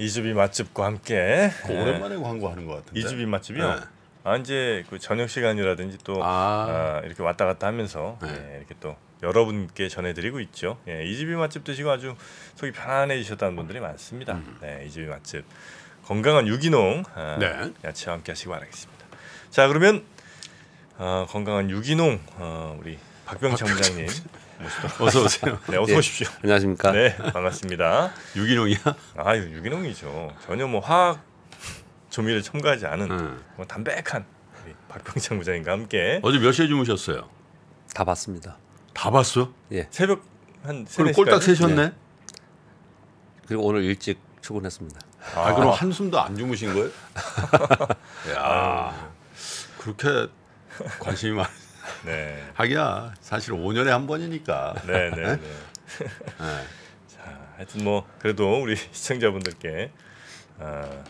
이주비 맛집과 함께 그 예. 오랜만에 네. 광고하는 것 같은데 이주비 맛집이요. 네. 아 이제 그 저녁 시간이라든지 또 아. 아, 이렇게 왔다 갔다 하면서 네. 예, 이렇게 또 여러분께 전해드리고 있죠. 예, 이주비 맛집 드시고 아주 속이 편안해지셨다는 분들이 많습니다. 음. 네, 이주비 맛집 건강한 유기농 아, 네. 야채와 함께 하시기 바라겠습니다. 자 그러면 어, 건강한 유기농 어, 우리 박병창 부장님. 멋있다. 어서 오세요. 네, 어서 예, 오십시오. 안녕하십니까? 네, 반갑습니다. 유기농이야? 아, 유기농이죠. 전혀 뭐 화학 조미료 첨가하지 않은 음. 뭐 담백한 박병창 부장님과 함께 어제 몇 시에 주무셨어요? 다 봤습니다. 다봤어 예. 새벽 한 3, 그럼 꼴딱 세셨네 네. 그리고 오늘 일찍 출근했습니다. 아, 아 그럼 한숨도 안 주무신 거예요? 야. 그렇게 관심이 많 네. 하기야 사실 5년에 한 번이니까. 네, 네, 네. 네? 네. 자, 하여튼 뭐 그래도 우리 시청자분들께 어,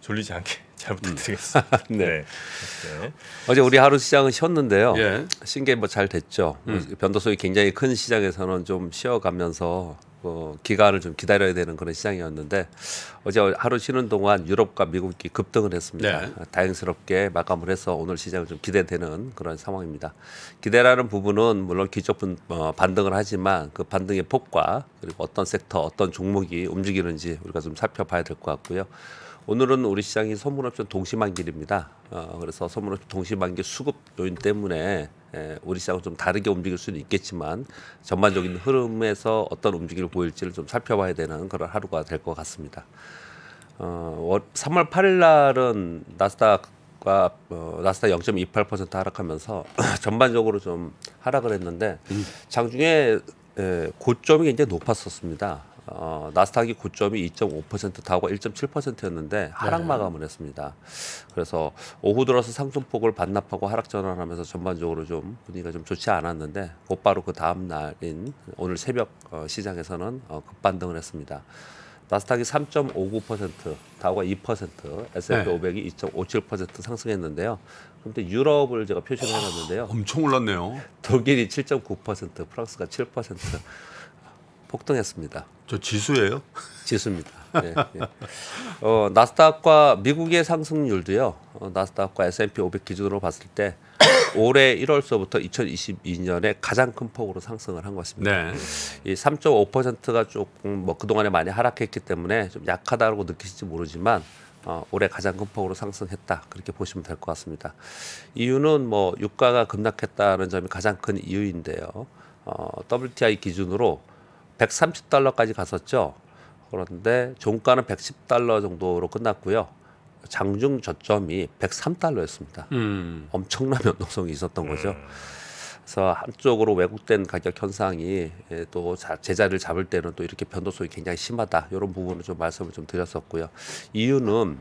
졸리지 않게 잘 음. 부탁드리겠습니다. 네. 네. 네. 어제 우리 하루 시장은 쉬었는데요. 예. 쉰게 뭐잘 됐죠. 음. 변도소이 굉장히 큰 시장에서는 좀 쉬어가면서 어, 기간을 좀 기다려야 되는 그런 시장이었는데 어제 하루 쉬는 동안 유럽과 미국이 급등을 했습니다. 네. 아, 다행스럽게 마감을 해서 오늘 시장을 좀 기대되는 그런 상황입니다. 기대라는 부분은 물론 기적 분 어, 반등을 하지만 그 반등의 폭과 그리고 어떤 섹터, 어떤 종목이 움직이는지 우리가 좀 살펴봐야 될 것 같고요. 오늘은 우리 시장이 선물옵션 동시만기입니다. 어, 그래서 선물옵션 동시만기 수급 요인 때문에 에, 예, 우리 시장은 좀 다르게 움직일 수는 있겠지만 전반적인 흐름에서 어떤 움직임을 보일지를 좀 살펴봐야 되는 그런 하루가 될 것 같습니다. 어, 3월 8일 날은 나스닥과 어, 나스닥 0.28% 하락하면서 전반적으로 좀 하락을 했는데 음. 장중에 에, 예, 고점이 굉장히 높았었습니다. 어, 나스닥이 고점이 2.5%타고 1.7%였는데 하락 마감을 했습니다. 그래서 오후 들어서 상승폭을 반납하고 하락 전환하면서 전반적으로 좀 분위기가 좀 좋지 않았는데 곧바로 그 다음 날인 오늘 새벽 어, 시장에서는 어, 급반등을 했습니다. 나스닥이 3.59%, 다우가 2%, S&P 네. 500이 2.57% 상승했는데요. 근데 유럽을 제가 표시를 해놨는데요. 엄청 올랐네요. 독일이 7.9%, 프랑스가 7%, 폭등했습니다. 저 지수예요? 지수입니다. 네, 네. 어, 나스닥과 미국의 상승률도요. 어, 나스닥과 S&P 500 기준으로 봤을 때 올해 1월서부터 2022년에 가장 큰 폭으로 상승을 한 것입니다. 네. 이 3.5%가 조금 뭐 그동안에 많이 하락했기 때문에 좀 약하다고 느끼실지 모르지만 어, 올해 가장 큰 폭으로 상승했다 그렇게 보시면 될 것 같습니다. 이유는 뭐 유가가 급락했다는 점이 가장 큰 이유인데요. 어, WTI 기준으로 130달러까지 갔었죠. 그런데 종가는 110달러 정도로 끝났고요. 장중 저점이 103달러였습니다. 음. 엄청난 변동성이 있었던 거죠. 음. 그래서 한쪽으로 왜곡된 가격 현상이 예, 또 제자를 잡을 때는 또 이렇게 변동성이 굉장히 심하다. 이런 부분을 좀 말씀을 좀 드렸었고요. 이유는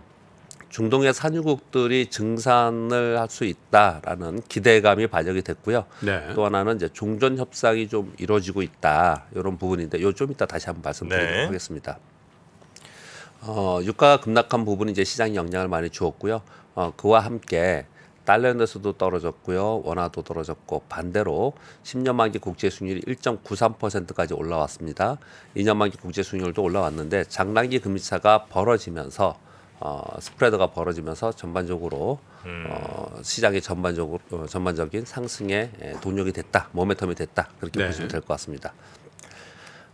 중동의 산유국들이 증산을 할 수 있다라는 기대감이 반영이 됐고요. 네. 또 하나는 이제 종전 협상이 좀 이루어지고 있다 이런 부분인데 요좀 이따 다시 한번 말씀드리도록 네. 하겠습니다. 어, 유가가 급락한 부분이 이제 시장 영향을 많이 주었고요. 어, 그와 함께 달러 연대수도 떨어졌고요. 원화도 떨어졌고 반대로 10년 만기 국제 수익률이 1.93%까지 올라왔습니다. 2년 만기 국제 수익률도 올라왔는데 장단기 금리 차가 벌어지면서 어, 스프레드가 벌어지면서 전반적으로 음. 어, 시장이 전반적으로 어, 전반적인 상승에 예, 동력이 됐다, 모멘텀이 됐다 그렇게 네. 보시면 될 것 같습니다.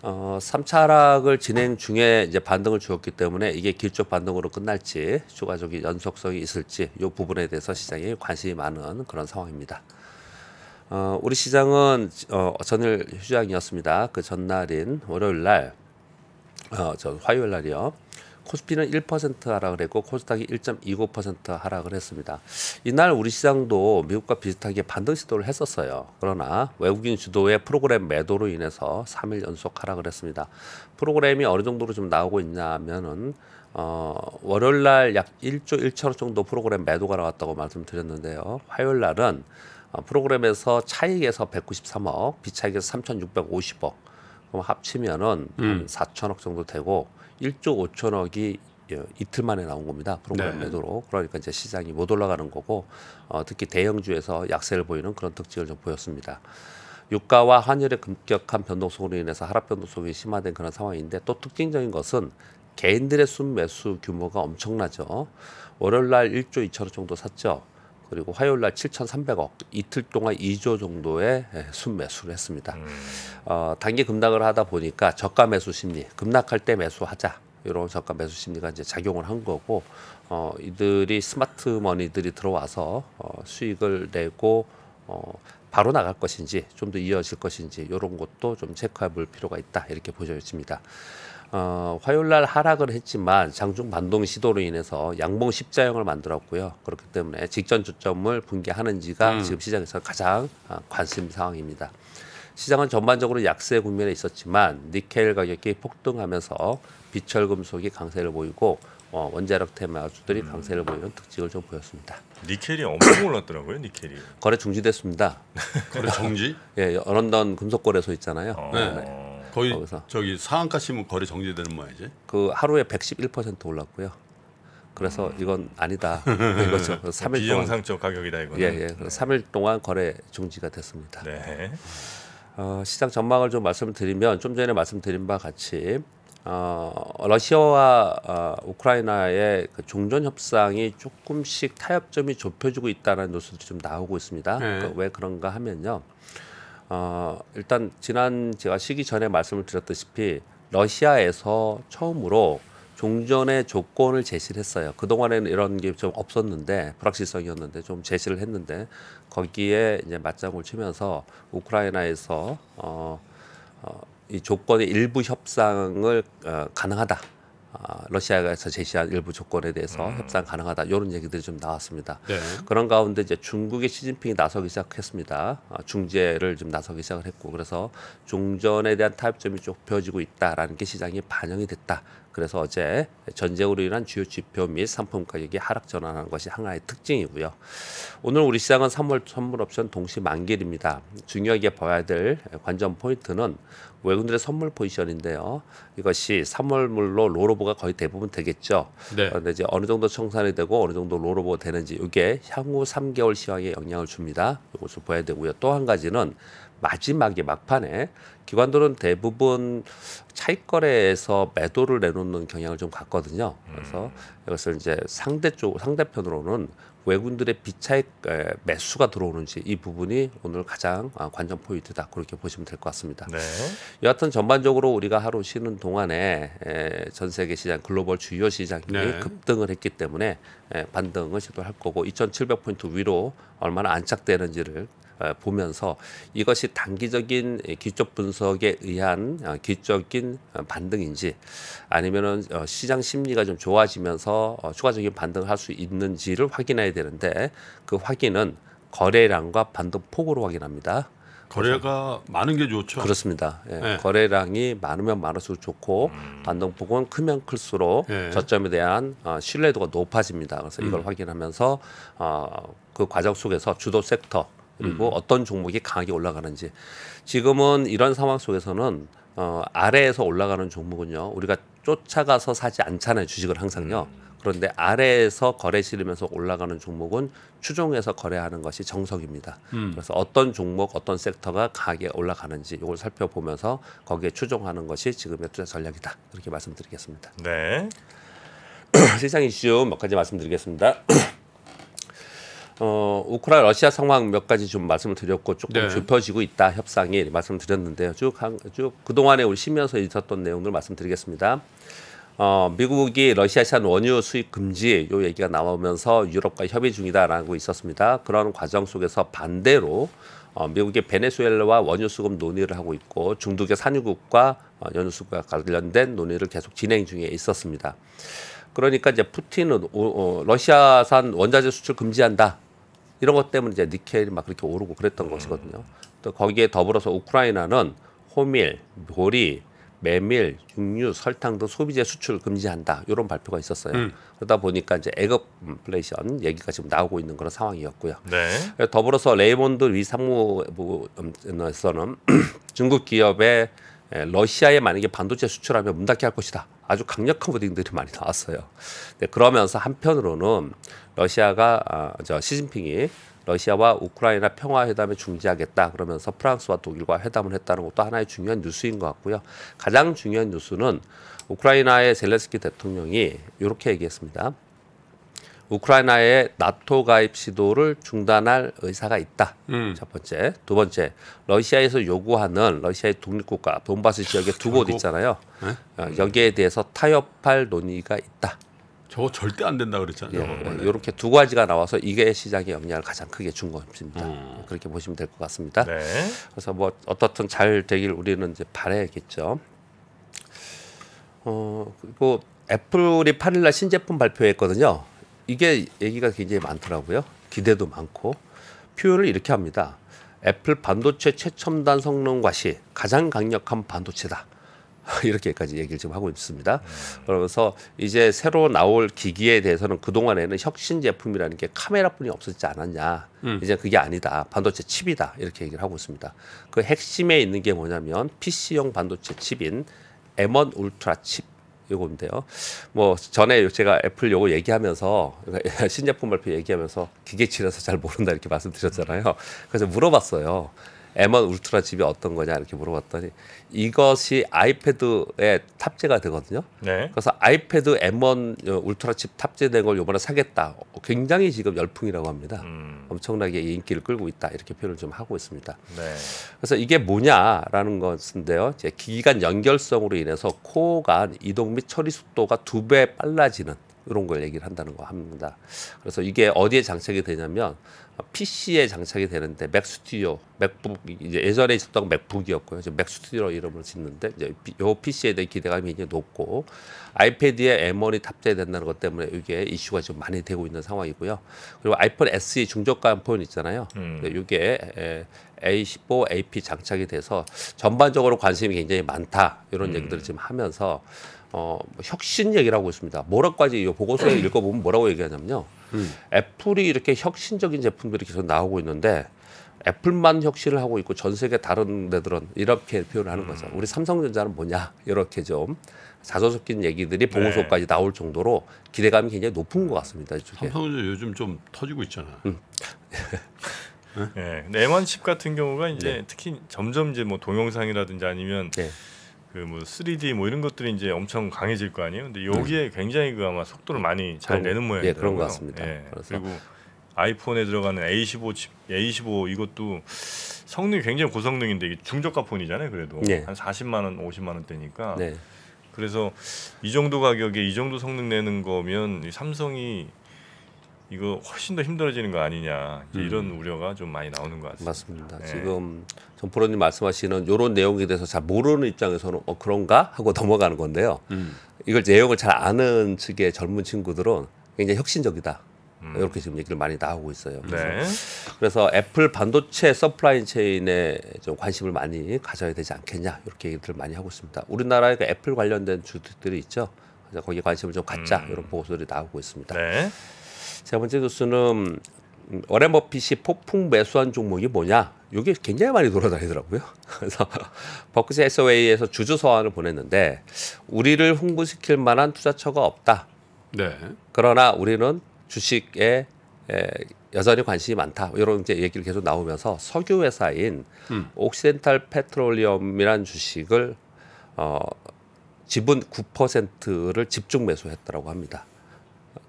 어, 3차락을 진행 중에 이제 반등을 주었기 때문에 이게 길쭉 반등으로 끝날지 추가적인 연속성이 있을지 이 부분에 대해서 시장에 관심이 많은 그런 상황입니다. 어, 우리 시장은 어, 전일 휴장이었습니다. 그 전날인 월요일 날, 어, 저 화요일 날이요. 코스피는 1% 하락을 했고 코스닥이 1.29% 하락을 했습니다. 이날 우리 시장도 미국과 비슷하게 반등 시도를 했었어요. 그러나 외국인 주도의 프로그램 매도로 인해서 3일 연속 하락을 했습니다. 프로그램이 어느 정도로 좀 나오고 있냐면은 어, 월요일 날약 1조 1천억 정도 프로그램 매도가 나왔다고 말씀드렸는데요. 화요일 날은 어, 프로그램에서 차익에서 193억, 비차익에서 3,650억. 그럼 합치면은 음. 4천억 정도 되고 1조 5천억이 예, 이틀 만에 나온 겁니다. 프로그램 네. 매도로. 그러니까 이제 시장이 못 올라가는 거고 어, 특히 대형주에서 약세를 보이는 그런 특징을 좀 보였습니다. 유가와 환율의 급격한 변동성으로 인해서 하락 변동성이 심화된 그런 상황인데 또 특징적인 것은 개인들의 순매수 규모가 엄청나죠. 월요일 날 1조 2천억 정도 샀죠. 그리고 화요일 날 7,300억 이틀 동안 2조 정도의 예, 순매수를 했습니다. 음. 어, 단기 급락을 하다 보니까 저가 매수 심리, 급락할 때 매수하자 이런 저가 매수 심리가 이제 작용을 한 거고 어, 이들이 스마트 머니들이 들어와서 어, 수익을 내고 어, 바로 나갈 것인지 좀 더 이어질 것인지 이런 것도 좀 체크해 볼 필요가 있다 이렇게 보여집니다. 어, 화요일 날 하락을 했지만 장중 반동 시도로 인해서 양봉 십자형을 만들었고요. 그렇기 때문에 직전 주점을 붕괴하는지가 음. 지금 시장에서 가장 어, 관심 상황입니다. 시장은 전반적으로 약세 국면에 있었지만 니켈 가격이 폭등하면서 비철 금속이 강세를 보이고 어, 원자력 테마주들이 음. 강세를 보이는 특징을 좀 보였습니다. 니켈이 엄청 올랐더라고요, 니켈이. 거래 중지됐습니다. 거래 중지? 예, 런던 금속 거래소 있잖아요. 어. 네. 네. 거의 거기서. 저기 상한가 심은 거래 정지되는 모양이지. 그 하루에 111% 올랐고요. 그래서 음. 이건 아니다 이거죠. 3일 비정상적 동안, 가격이다 이거. 예예. 예. 예. 네. 3일 동안 거래 중지가 됐습니다. 네. 어, 시장 전망을 좀 말씀드리면 좀 전에 말씀드린 바 같이 어, 러시아와 어, 우크라이나의 그 종전 협상이 조금씩 타협점이 좁혀지고 있다는 뉴스들이좀 나오고 있습니다. 네. 그왜 그런가 하면요. 어, 일단 지난 제가 쉬기 전에 말씀을 드렸다시피 러시아에서 처음으로 종전의 조건을 제시를 했어요. 그동안에는 이런 게 좀 없었는데 불확실성이었는데 좀 제시를 했는데 거기에 이제 맞장구를 치면서 우크라이나에서 어, 어, 이 조건의 일부 협상을 어, 가능하다. 아, 러시아에서 제시한 일부 조건에 대해서 음. 협상 가능하다 이런 얘기들이 좀 나왔습니다. 네. 그런 가운데 이제 중국의 시진핑이 나서기 시작했습니다. 아, 중재를 좀 나서기 시작을 했고 그래서 종전에 대한 타협점이 좁혀지고 있다라는 게 시장에 반영이 됐다. 그래서 어제 전쟁으로 인한 주요 지표 및 상품 가격이 하락 전환한 것이 하나의 특징이고요. 오늘 우리 시장은 3월 선물 옵션 동시 만기일입니다. 중요하게 봐야 될 관전 포인트는 외국인들의 선물 포지션인데요. 이것이 3월물로 롤오버가 거의 대부분 되겠죠. 네. 그런데 이제 어느 정도 청산이 되고 어느 정도 롤오버가 되는지 이게 향후 3개월 시황에 영향을 줍니다. 이것을 봐야 되고요. 또 한 가지는 마지막에 막판에 기관들은 대부분 차익거래에서 매도를 내놓는 경향을 좀 갖거든요. 그래서 음. 이것을 이제 상대 쪽 상대편으로는 외국인들의 비차익 매수가 들어오는지 이 부분이 오늘 가장 아, 관전 포인트다 그렇게 보시면 될 것 같습니다. 네. 여하튼 전반적으로 우리가 하루 쉬는 동안에 전 세계 시장 글로벌 주요 시장이 네. 급등을 했기 때문에 반등을 시도할 거고 2,700포인트 위로 얼마나 안착되는지를 어, 보면서 이것이 단기적인 기적 분석에 의한 어, 기적인 어, 반등인지 아니면은 시장 심리가 좀 좋아지면서 추가적인 반등을 할 수 있는지를 확인해야 되는데 그 확인은 거래량과 반등 폭으로 확인합니다. 거래가 많은 게 좋죠. 그렇습니다. 예. 예. 거래량이 많으면 많을수록 좋고 음. 반동폭은 크면 클수록 예. 저점에 대한 어, 신뢰도가 높아집니다. 그래서 이걸 음. 확인하면서 어, 그 과정 속에서 주도 섹터 그리고 음. 어떤 종목이 강하게 올라가는지 지금은 이런 상황 속에서는 어, 아래에서 올라가는 종목은요 우리가 쫓아가서 사지 않잖아요 주식을 항상요 음. 그런데 아래에서 거래 실으면서 올라가는 종목은 추종해서 거래하는 것이 정석입니다. 음. 그래서 어떤 종목, 어떤 섹터가 강하게 올라가는지 이걸 살펴보면서 거기에 추종하는 것이 지금의 투자 전략이다. 이렇게 말씀드리겠습니다. 네. 시장 이슈 몇 가지 말씀드리겠습니다. 어, 우크라이나 러시아 상황 몇 가지 좀 말씀을 드렸고 조금 네. 좁혀지고 있다 협상이 말씀드렸는데요. 쭉쭉 그동안에 우리 쉬면서 있었던 내용들 말씀드리겠습니다. 어, 미국이 러시아산 원유 수입 금지 요 얘기가 나오면서 유럽과 협의 중이다라고 있었습니다. 그런 과정 속에서 반대로 어, 미국의 베네수엘라와 원유 수급 논의를 하고 있고 중독의 산유국과 어, 연유 수급과 관련된 논의를 계속 진행 중에 있었습니다. 그러니까 이제 푸틴은 오, 어, 러시아산 원자재 수출 금지한다. 이런 것 때문에 이제 니켈이 막 그렇게 오르고 그랬던 음. 것이거든요. 또 거기에 더불어서 우크라이나는 호밀, 보리, 메밀, 육류, 설탕 등 소비재 수출 금지한다 이런 발표가 있었어요. 음. 그러다 보니까 이제 애급 플레이션 얘기가 지금 나오고 있는 그런 상황이었고요. 네. 더불어서 레이몬드 위 상무에서는 중국 기업의 러시아에 만약에 반도체 수출하면 문 닫게 할 것이다. 아주 강력한 워딩들이 많이 나왔어요. 네, 그러면서 한편으로는 러시아가 아, 저 시진핑이 러시아와 우크라이나 평화 회담에 중지하겠다 그러면서 프랑스와 독일과 회담을 했다는 것도 하나의 중요한 뉴스인 것 같고요. 가장 중요한 뉴스는 우크라이나의 젤레스키 대통령이 이렇게 얘기했습니다. 우크라이나의 나토 가입 시도를 중단할 의사가 있다. 음. 첫 번째, 두 번째, 러시아에서 요구하는 러시아의 독립국가 돈바스 지역의 두 곳 있잖아요. 에? 네? 어, 여기에 대해서 타협할 논의가 있다. 저거 절대 안 된다 그랬잖아요. 예, 이렇게 두 가지가 나와서 이게 시장에 영향을 가장 크게 준 것입니다. 음. 예, 그렇게 보시면 될 것 같습니다. 네. 그래서 뭐 어떻든 잘 되길 우리는 이제 바라야겠죠. 어 그리고 애플이 8일날 신제품 발표했거든요. 이게 얘기가 굉장히 많더라고요. 기대도 많고 표현을 이렇게 합니다. 애플 반도체 최첨단 성능 과시 가장 강력한 반도체다. 이렇게까지 얘기를 지금 하고 있습니다. 그러면서 이제 새로 나올 기기에 대해서는 그동안에는 혁신 제품이라는 게 카메라뿐이 없었지 않았냐. 음. 이제 그게 아니다. 반도체 칩이다. 이렇게 얘기를 하고 있습니다. 그 핵심에 있는 게 뭐냐면 PC용 반도체 칩인 M1 울트라 칩 요건데요. 뭐 전에 제가 애플 요거 얘기하면서 신제품 발표 얘기하면서 기계치라서 잘 모른다 이렇게 말씀드렸잖아요. 그래서 물어봤어요. M1 울트라 집이 어떤 거냐 이렇게 물어봤더니 이것이 아이패드에 탑재가 되거든요. 네. 그래서 아이패드 M1 울트라 집 탑재된 걸 요번에 사겠다. 굉장히 지금 열풍이라고 합니다. 음. 엄청나게 인기를 끌고 있다 이렇게 표현을 좀 하고 있습니다. 네. 그래서 이게 뭐냐라는 것인데요. 기기간 연결성으로 인해서 코어 간 이동 및 처리 속도가 두 배 빨라지는 이런 걸 얘기를 한다는 거 합니다. 그래서 이게 어디에 장착이 되냐면 PC에 장착이 되는데 맥 스튜디오, 맥북 이제 예전에 있었던 맥북이었고요. 지금 맥 스튜디오 이름을 짓는데 이제 요 PC에 대한 기대감이 굉장히 높고 아이패드에 M1이 탑재된다는 것 때문에 이게 이슈가 지금 많이 되고 있는 상황이고요. 그리고 아이폰 SE 중저가 폰 있잖아요. 음. 이게 에, A15, AP 장착이 돼서 전반적으로 관심이 굉장히 많다 이런 음. 얘기들을 지금 하면서 어, 혁신 얘기를 하고 있습니다. 뭐라까지 이 보고서에 읽어보면 뭐라고 얘기하냐면요. 음. 애플이 이렇게 혁신적인 제품들이 계속 나오고 있는데 애플만 혁신을 하고 있고 전 세계 다른 데들은 이렇게 표현을 하는 거죠. 음. 우리 삼성전자는 뭐냐 이렇게 좀 자조 섞인 얘기들이 보고서까지 네. 나올 정도로 기대감이 굉장히 높은 것 같습니다. 이쪽에. 삼성전자 요즘 좀 터지고 있잖아. 음. 네. 네. M1 칩 같은 경우가 이제 네. 특히 점점 이제 뭐 동영상이라든지 아니면 네. 그뭐 3D 뭐 이런 것들이 이제 엄청 강해질 거 아니에요. 근데 여기에 네. 굉장히 그 아마 속도를 많이 잘 그런, 내는 모양이에요. 예, 그런 것 같습니다. 예. 그리고 아이폰에 들어가는 A15 칩, A15 이것도 성능이 굉장히 고성능인데 이게 중저가 폰이잖아요. 그래도 네. 한 40만 원, 50만 원대니까. 네. 그래서 이 정도 가격에 이 정도 성능 내는 거면 삼성이 이거 훨씬 더 힘들어지는 거 아니냐 음. 이런 우려가 좀 많이 나오는 것 같습니다. 맞습니다. 네. 지금 정프로님 말씀하시는 이런 내용에 대해서 잘 모르는 입장에서는 어 그런가 하고 넘어가는 건데요. 음. 이걸 내용을 잘 아는 측의 젊은 친구들은 굉장히 혁신적이다. 음. 이렇게 지금 얘기를 많이 나오고 있어요. 네. 그래서, 네. 그래서 애플 반도체 서플라이 체인에 좀 관심을 많이 가져야 되지 않겠냐 이렇게 얘기들을 많이 하고 있습니다. 우리나라에 그 애플 관련된 주들이 있죠. 거기에 관심을 좀 갖자 음. 이런 보고서들이 나오고 있습니다. 네. 세 번째 뉴스는 워렌 버핏이 폭풍 매수한 종목이 뭐냐? 이게 굉장히 많이 돌아다니더라고요. 그래서 버크스 해서웨이에서 주주 서한을 보냈는데 우리를 홍보시킬 만한 투자처가 없다. 네. 그러나 우리는 주식에 에, 여전히 관심이 많다. 이런 이제 얘기를 계속 나오면서 석유 회사인 음. 옥시덴탈 페트롤리엄이란 주식을 어, 지분 9%를 집중 매수했다라고 합니다.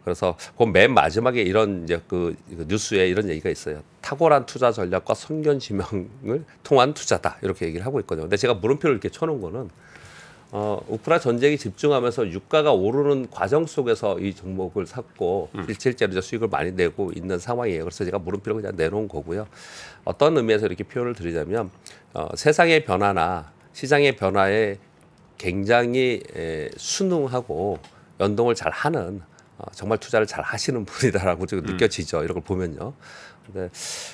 그래서 그맨 마지막에 이런 이제 그, 그 뉴스에 이런 얘기가 있어요. 탁월한 투자 전략과 선견 지명을 통한 투자다 이렇게 얘기를 하고 있거든요. 근데 제가 물음표를 이렇게 쳐놓은 거는 어, 우크라 전쟁이 집중하면서 유가가 오르는 과정 속에서 이 종목을 샀고 음. 실질적로 이제 수익을 많이 내고 있는 상황이에요. 그래서 제가 물음표를 그냥 내놓은 거고요. 어떤 의미에서 이렇게 표현을 드리자면 어, 세상의 변화나 시장의 변화에 굉장히 에, 순응하고 연동을 잘 하는 어, 정말 투자를 잘 하시는 분이다라고 지금 음. 느껴지죠. 이런 걸 보면요. 근데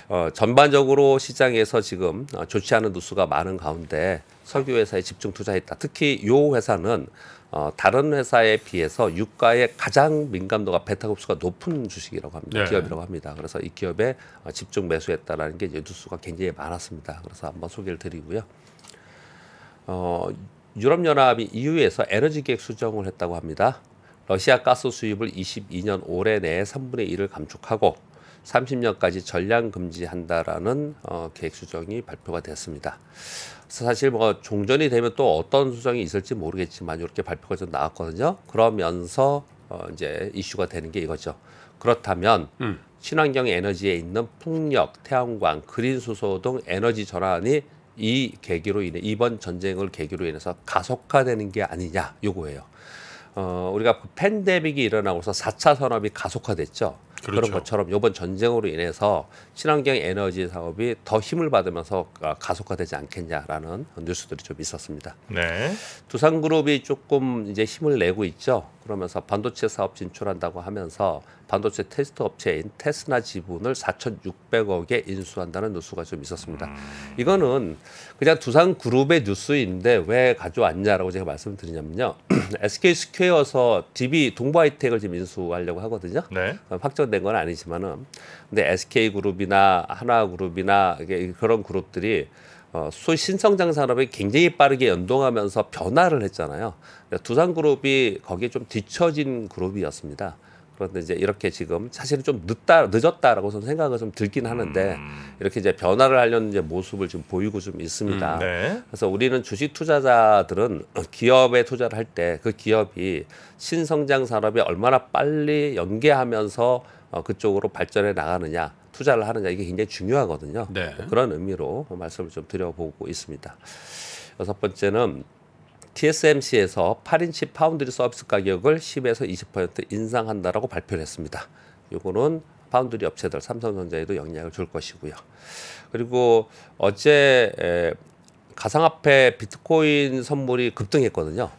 어, 전반적으로 시장에서 지금 어, 좋지 않은 뉴스가 많은 가운데 석유 회사에 집중 투자했다. 특히 이 회사는 어, 다른 회사에 비해서 유가에 가장 민감도가 베타 흡수가 높은 주식이라고 합니다. 네. 기업이라고 합니다. 그래서 이 기업에 어, 집중 매수했다라는 게 이제 뉴스가 굉장히 많았습니다. 그래서 한번 소개를 드리고요. 어, 유럽연합이 EU에서 에너지 계획 수정을 했다고 합니다. 러시아 가스 수입을 22년 올해 내에 3분의 1을 감축하고 30년까지 전량 금지한다라는 어, 계획 수정이 발표가 됐습니다. 사실 뭐 종전이 되면 또 어떤 수정이 있을지 모르겠지만 이렇게 발표가 좀 나왔거든요. 그러면서 어, 이제 이슈가 되는 게 이거죠. 그렇다면 음. 친환경 에너지에 있는 풍력, 태양광, 그린 수소 등 에너지 전환이 이 계기로 인해 이번 전쟁을 계기로 인해서 가속화되는 게 아니냐 요거예요. 어, 우리가 그 팬데믹이 일어나고서 4차 산업이 가속화됐죠. 그렇죠. 그런 것처럼 이번 전쟁으로 인해서 친환경 에너지 사업이 더 힘을 받으면서 가속화되지 않겠냐라는 뉴스들이 좀 있었습니다. 네. 두산그룹이 조금 이제 힘을 내고 있죠. 그러면서 반도체 사업 진출한다고 하면서 반도체 테스트 업체인 테스나 지분을 4,600억에 인수한다는 뉴스가 좀 있었습니다. 음. 이거는 그냥 두산 그룹의 뉴스인데 왜 가져왔냐라고 제가 말씀드리냐면요. 을 SK 스퀘어서 DB 동부아이텍을 지금 인수하려고 하거든요. 네. 어, 확정된 건 아니지만은 근데 SK 그룹이나 하나 그룹이나 그런 그룹들이 어, 소위 신성장 산업이 굉장히 빠르게 연동하면서 변화를 했잖아요. 그러니까 두산그룹이 거기에 좀 뒤처진 그룹이었습니다. 그런데 이제 이렇게 지금 사실은 좀 늦다 늦었다라고 저는 생각을 좀 들긴 하는데 음. 이렇게 이제 변화를 하려는 이제 모습을 지금 보이고 좀 있습니다. 음, 네. 그래서 우리는 주식 투자자들은 기업에 투자를 할 때 그 기업이 신성장 산업에 얼마나 빨리 연계하면서 어, 그쪽으로 발전해 나가느냐 투자를 하느냐 이게 굉장히 중요하거든요. 네. 그런 의미로 말씀을 좀 드려보고 있습니다. 여섯 번째는 TSMC에서 8인치 파운드리 서비스 가격을 10에서 20% 인상한다라고 발표를 했습니다. 이거는 파운드리 업체들 삼성전자에도 영향을 줄 것이고요. 그리고 어제 가상화폐 비트코인 선물이 급등했거든요.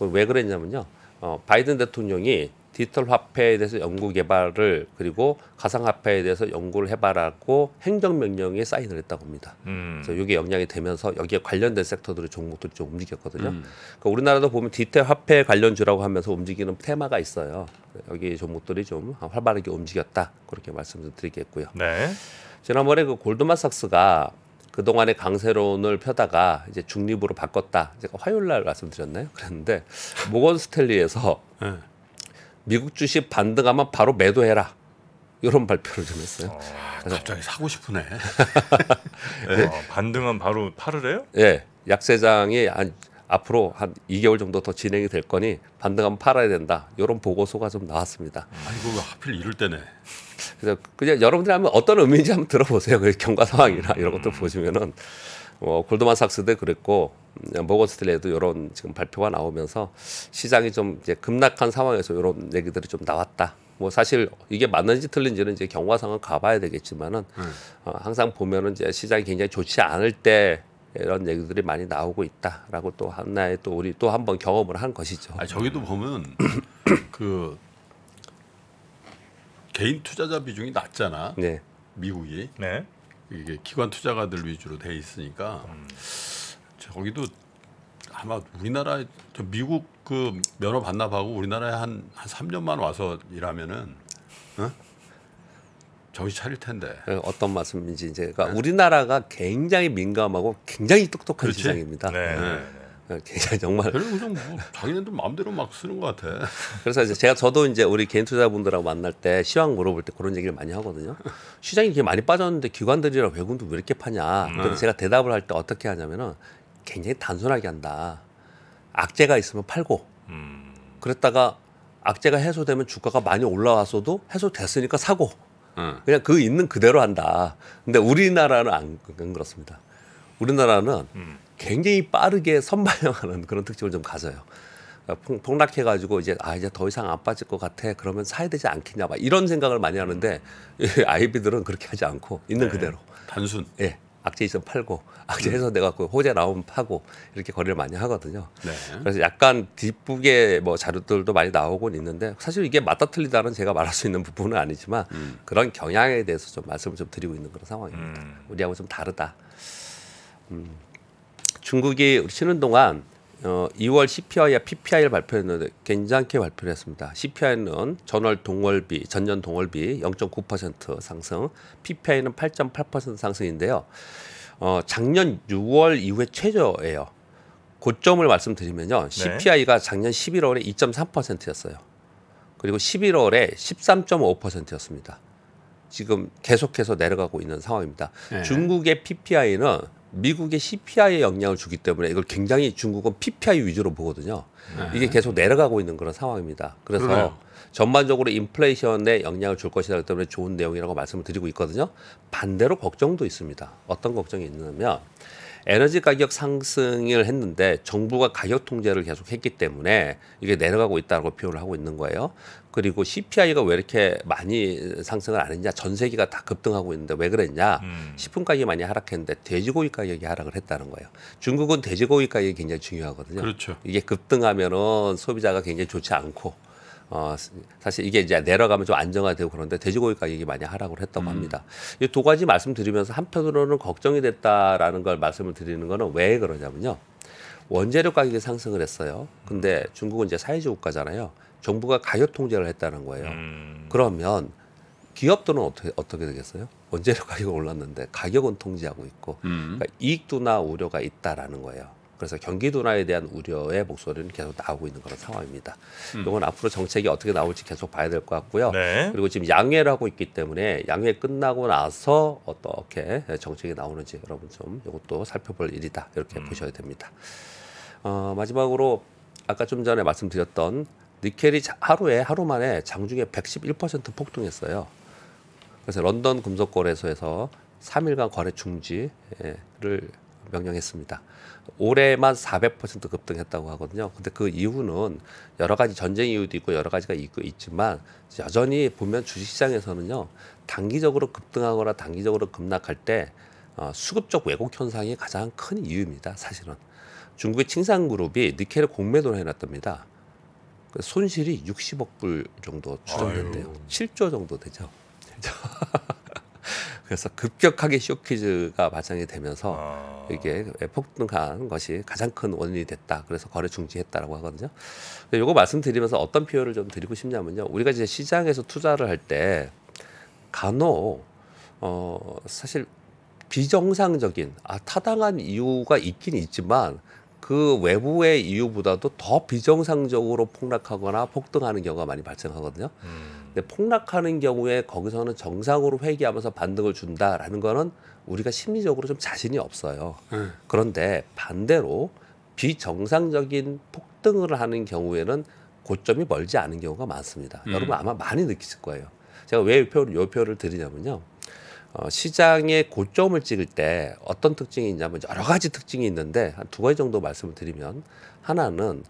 왜 그랬냐면요. 어, 바이든 대통령이 디지털 화폐에 대해서 연구 개발을 그리고 가상 화폐에 대해서 연구를 해봐라고 행정 명령에 사인을 했다고 합니다. 음. 그래서 이게 영향이 되면서 여기에 관련된 섹터들의 종목들이 좀 움직였거든요. 음. 그러니까 우리나라도 보면 디지털 화폐 관련주라고 하면서 움직이는 테마가 있어요. 여기 종목들이 좀 활발하게 움직였다 그렇게 말씀을 드리겠고요. 네. 지난번에 그 골드만삭스가 그동안의 강세론을 펴다가 이제 중립으로 바꿨다. 제가 화요일 날 말씀드렸나요? 그랬는데 모건 스탠리에서 네. 미국 주식 반등하면 바로 매도해라. 이런 발표를 좀 했어요. 어, 갑자기 사고 싶으네. 네. 어, 반등은 바로 팔을 해요? 예. 네. 약세장이 한, 앞으로 한 2개월 정도 더 진행이 될 거니 반등하면 팔아야 된다. 이런 보고서가 좀 나왔습니다. 음. 아이고 하필 이럴 때네. 그래서 그냥 여러분들 한번 어떤 의미인지 한번 들어보세요. 그 경과 상황이나 이런 것도 음. 보시면은 어, 골드만삭스도 그랬고 모건스틸레도 음, 이런 지금 발표가 나오면서 시장이 좀 이제 급락한 상황에서 이런 얘기들이 좀 나왔다. 뭐 사실 이게 맞는지 틀린지는 이제 경과 상황 가봐야 되겠지만은 음. 어, 항상 보면은 이제 시장이 굉장히 좋지 않을 때 이런 얘기들이 많이 나오고 있다라고 또 하나의 또 우리 또한번 경험을 한 것이죠. 아 저기도 보면 그 개인 투자자 비중이 낮잖아. 네. 미국이. 네. 이게 기관 투자가들 위주로 돼 있으니까 음. 저기도 아마 우리나라 저 미국 그 면허 반납하고 우리나라에 한한 한 3년만 와서 일하면은 어? 정신 차릴 텐데. 예, 어떤 말씀인지 이제 그러니까 네. 우리나라가 굉장히 민감하고 굉장히 똑똑한 그렇지? 시장입니다. 네. 네. 어, 굉장히 정말 걔는 그뭐 자기네들 마음대로 막 쓰는 것 같아. 그래서 이제 제가 저도 이제 우리 개인 투자자분들하고 만날 때 시황 물어볼 때 그런 얘기를 많이 하거든요. 시장이 이렇게 많이 빠졌는데 기관들이랑 외국도 왜 이렇게 파냐. 그래서 네. 제가 대답을 할 때 어떻게 하냐면은 굉장히 단순하게 한다. 악재가 있으면 팔고. 음. 그랬다가 악재가 해소되면 주가가 많이 올라왔어도 해소됐으니까 사고. 음. 그냥 그 있는 그대로 한다. 근데 우리나라는 안, 안 그렇습니다. 우리나라는 음. 굉장히 빠르게 선반영하는 그런 특징을 좀 가져요. 그러니까 폭락해가지고 이제 아 이제 더 이상 안 빠질 것 같아 그러면 사야 되지 않겠냐 막 이런 생각을 많이 하는데 아이비들은 그렇게 하지 않고 있는 네, 그대로 단순 예 악재 있으 팔고 악재 음. 해서내 가그 호재 나오면 파고 이렇게 거래를 많이 하거든요. 네. 그래서 약간 뒷북의 뭐 자료들도 많이 나오곤 있는데 사실 이게 맞다 틀리다는 제가 말할 수 있는 부분은 아니지만 음. 그런 경향에 대해서 좀 말씀을 좀 드리고 있는 그런 상황입니다. 음. 우리하고 좀 다르다. 음. 중국이 쉬는 동안 어, 2월 CPI와 PPI를 발표했는데 굉장히 발표를 했습니다. CPI는 전월 동월비, 전년 동월비 0.9% 상승, PPI는 8.8% 상승인데요. 어, 작년 6월 이후에 최저예요. 고점을 말씀드리면요. 네. CPI가 작년 11월에 2.3%였어요. 그리고 11월에 13.5%였습니다. 지금 계속해서 내려가고 있는 상황입니다. 네. 중국의 PPI는 미국의 CPI에 영향을 주기 때문에 이걸 굉장히 중국은 PPI 위주로 보거든요. 네. 이게 계속 내려가고 있는 그런 상황입니다. 그래서 그래요. 전반적으로 인플레이션에 영향을 줄 것이기 때문에 좋은 내용이라고 말씀을 드리고 있거든요. 반대로 걱정도 있습니다. 어떤 걱정이 있냐면 에너지 가격 상승을 했는데 정부가 가격 통제를 계속 했기 때문에 이게 내려가고 있다고 표현을 하고 있는 거예요. 그리고 CPI가 왜 이렇게 많이 상승을 안 했냐 전 세계가 다 급등하고 있는데 왜 그랬냐 음. 식품 가격이 많이 하락했는데 돼지고기 가격이 하락을 했다는 거예요. 중국은 돼지고기 가격이 굉장히 중요하거든요. 그렇죠. 이게 급등하면은 소비자가 굉장히 좋지 않고 어, 사실 이게 이제 내려가면 좀 안정화되고 그런데 돼지고기 가격이 많이 하락을 했다고 음. 합니다. 이 두 가지 말씀드리면서 한편으로는 걱정이 됐다라는 걸 말씀을 드리는 거는 왜 그러냐면요. 원재료 가격이 상승을 했어요. 근데 중국은 이제 사회주의 국가잖아요. 정부가 가격 통제를 했다는 거예요. 음. 그러면 기업들은 어떻게 어떻게 되겠어요? 원재료 가격이 올랐는데 가격은 통제하고 있고 음. 그러니까 이익도나 우려가 있다라는 거예요. 그래서 경기 도나에 대한 우려의 목소리는 계속 나오고 있는 그런 상황입니다. 음. 이건 앞으로 정책이 어떻게 나올지 계속 봐야 될 것 같고요. 네. 그리고 지금 양해를 하고 있기 때문에 양해 끝나고 나서 어떻게 정책이 나오는지 여러분 좀 이것도 살펴볼 일이다 이렇게 음. 보셔야 됩니다. 어, 마지막으로 아까 좀 전에 말씀드렸던 니켈이 하루에 하루 만에 장중에 111% 폭등했어요. 그래서 런던 금속 거래소에서 3일간 거래 중지를 명령했습니다. 올해만 400% 급등했다고 하거든요. 근데 그 이유는 여러 가지 전쟁 이유도 있고 여러 가지가 있고 있지만 여전히 보면 주식시장에서는요 단기적으로 급등하거나 단기적으로 급락할 때 어, 수급적 왜곡 현상이 가장 큰 이유입니다. 사실은 중국의 칭상그룹이 니켈을 공매도를 해놨답니다. 손실이 60억 불 정도 추정된대요. 7조 정도 되죠. 그래서 급격하게 쇼키즈가 발생이 되면서 아... 이게 폭등한 것이 가장 큰 원인이 됐다. 그래서 거래 중지했다라고 하거든요. 요거 말씀드리면서 어떤 표현을 좀 드리고 싶냐면요. 우리가 이제 시장에서 투자를 할 때 간혹 어 사실 비정상적인 아 타당한 이유가 있긴 있지만 그 외부의 이유보다도 더 비정상적으로 폭락하거나 폭등하는 경우가 많이 발생하거든요. 음. 근데 폭락하는 경우에 거기서는 정상으로 회귀하면서 반등을 준다라는 거는 우리가 심리적으로 좀 자신이 없어요. 음. 그런데 반대로 비정상적인 폭등을 하는 경우에는 고점이 멀지 않은 경우가 많습니다. 음. 여러분 아마 많이 느끼실 거예요. 제가 왜 이 표를, 이 표를 드리냐면요. 어, 시장의 고점을 찍을 때 어떤 특징이 있냐면 여러 가지 특징이 있는데 한 두 가지 정도 말씀을 드리면 하나는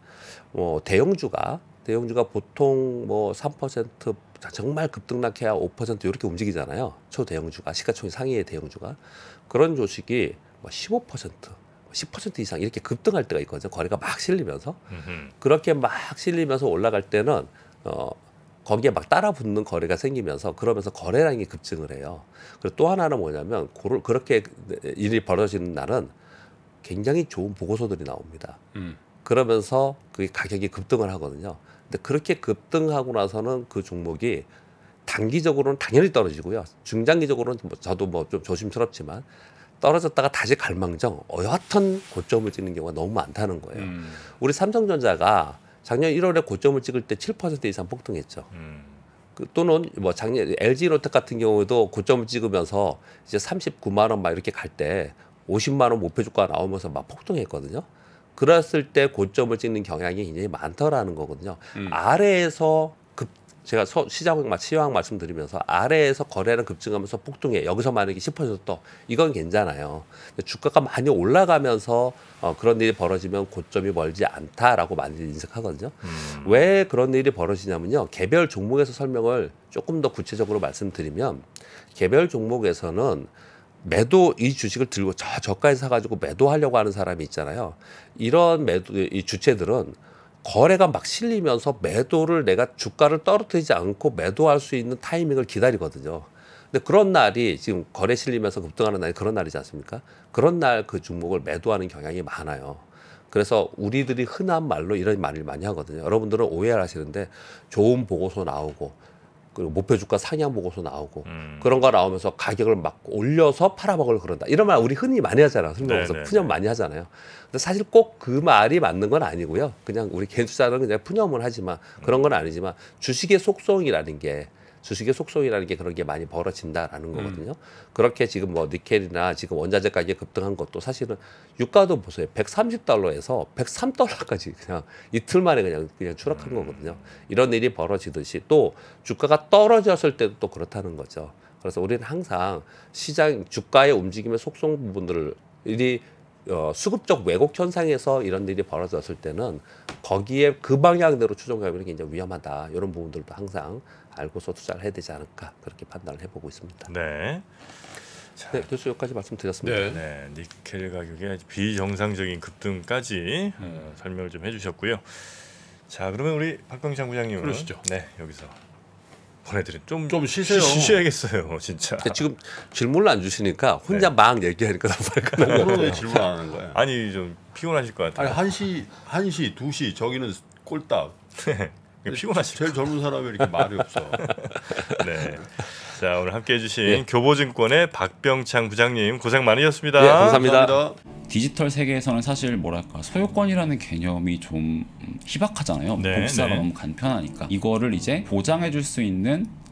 뭐 대형주가 대형주가 보통 뭐 3% 정말 급등락해야 5% 이렇게 움직이잖아요. 초대형주가 시가총액 상위의 대형주가 그런 조식이 뭐15% 10% 뭐 이상 이렇게 급등할 때가 있거든요. 거래가 막 실리면서 음흠. 그렇게 막 실리면서 올라갈 때는 어 거기에 막 따라 붙는 거래가 생기면서 그러면서 거래량이 급증을 해요. 그리고 또 하나는 뭐냐면 고를, 그렇게 일이 벌어지는 날은 굉장히 좋은 보고서들이 나옵니다. 음. 그러면서 그게 가격이 급등을 하거든요. 근데 그렇게 급등하고 나서는 그 종목이 단기적으로는 당연히 떨어지고요. 중장기적으로는 뭐 저도 뭐 좀 조심스럽지만 떨어졌다가 다시 갈망정 어여하튼 고점을 찍는 경우가 너무 많다는 거예요. 음. 우리 삼성전자가 작년 1월에 고점을 찍을 때 7% 이상 폭등했죠. 음. 그 또는 뭐 작년 LG 로텍 같은 경우에도 고점을 찍으면서 이제 39만 원 막 이렇게 갈 때 50만 원 목표 주가 나오면서 막 폭등했거든요. 그랬을 때 고점을 찍는 경향이 굉장히 많더라는 거거든요. 음. 아래에서 제가 소, 시장 시황 말씀드리면서 아래에서 거래량 급증하면서 폭등해 여기서 만약에 10%또 이건 괜찮아요. 주가가 많이 올라가면서 어, 그런 일이 벌어지면 고점이 멀지 않다라고 많이 인식하거든요. 음. 왜 그런 일이 벌어지냐면요. 개별 종목에서 설명을 조금 더 구체적으로 말씀드리면 개별 종목에서는 매도 이 주식을 들고 저 저가에 사가지고 매도하려고 하는 사람이 있잖아요. 이런 매도 이 주체들은 거래가 막 실리면서 매도를 내가 주가를 떨어뜨리지 않고 매도할 수 있는 타이밍을 기다리거든요. 근데 그런 날이 지금 거래 실리면서 급등하는 날이 그런 날이지 않습니까? 그런 날 그 종목을 매도하는 경향이 많아요. 그래서 우리들이 흔한 말로 이런 말을 많이 하거든요. 여러분들은 오해를 하시는데 좋은 보고서 나오고 그리고 목표 주가 상향 보고서 나오고 음. 그런 거 나오면서 가격을 막 올려서 팔아먹을 그런다. 이런 말 우리 흔히 많이 하잖아요. 설명에서 네, 네, 푸념 네. 많이 하잖아요. 근데 사실 꼭 그 말이 맞는 건 아니고요. 그냥 우리 개인 투자는 그냥 푸념을 하지만 그런 음. 건 아니지만 주식의 속성이라는 게 주식의 속성이라는 게 그런 게 많이 벌어진다라는 음. 거거든요. 음. 그렇게 지금 뭐 니켈이나 지금 원자재 가격 급등한 것도 사실은 유가도 보세요. 130달러에서 103달러까지 그냥 이틀 만에 그냥 그냥 추락한 음. 거거든요. 이런 일이 벌어지듯이 또 주가가 떨어졌을 때도 또 그렇다는 거죠. 그래서 우리는 항상 시장 주가의 움직임의 속성 부분들을 이 어, 수급적 왜곡 현상에서 이런 일이 벌어졌을 때는 거기에 그 방향대로 추정하면 굉장히 위험하다. 이런 부분들도 항상 알고서 투자를 해야 되지 않을까 그렇게 판단을 해보고 있습니다. 네. 자, 네, 교수 여기까지 말씀드렸습니다. 네. 네, 니켈 가격의 비정상적인 급등까지 음. 어, 설명을 좀 해주셨고요. 자, 그러면 우리 박광창 부장님 그러시죠. 네, 여기서 보내드린 좀, 좀 쉬세요. 쉬, 야겠어요 진짜. 지금 질문을 안 주시니까 혼자 네. 막 얘기하니까 오늘 아, 질문 안 하는 거야? 아니 좀 피곤하실 것 같아요. 아니 1시, 1시, 2시 저기는 꼴딱. 예, 피곤하시죠. 제일 젊은 사람이 이렇게 말이 없어. 네. 자 오늘 함께해 주신 예. 교보증권의 박병창 부장님 고생 많으셨습니다. 예, 감사합니다. 감사합니다. 디지털 세계에서는 사실 뭐랄까 소유권이라는 개념이 좀 음, 희박하잖아요. 네, 복사가 네. 너무 간편하니까 이거를 이제 보장해 줄수 있는